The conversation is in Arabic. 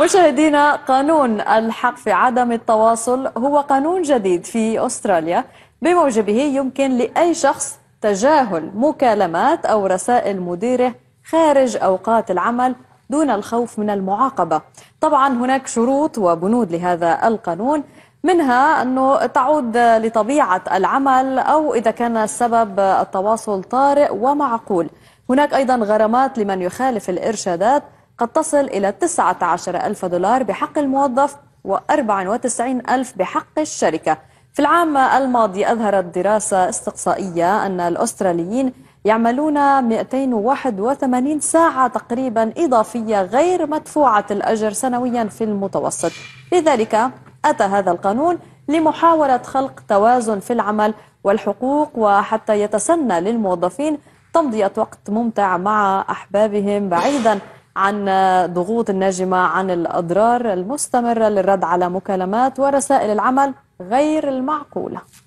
مشاهدينا قانون الحق في عدم التواصل هو قانون جديد في أستراليا بموجبه يمكن لأي شخص تجاهل مكالمات أو رسائل مديره خارج أوقات العمل دون الخوف من المعاقبة طبعا هناك شروط وبنود لهذا القانون منها أنه تعود لطبيعة العمل أو إذا كان السبب التواصل طارئ ومعقول هناك أيضا غرامات لمن يخالف الإرشادات قد تصل إلى 19 ألف دولار بحق الموظف و94 ألف بحق الشركة في العام الماضي أظهرت دراسة استقصائية أن الأستراليين يعملون 281 ساعة تقريبا إضافية غير مدفوعة الأجر سنويا في المتوسط لذلك أتى هذا القانون لمحاولة خلق توازن في العمل والحقوق وحتى يتسنى للموظفين تمضية وقت ممتع مع أحبابهم بعيدا عن ضغوط الناجمة عن الأضرار المستمرة للرد على مكالمات ورسائل العمل غير المعقولة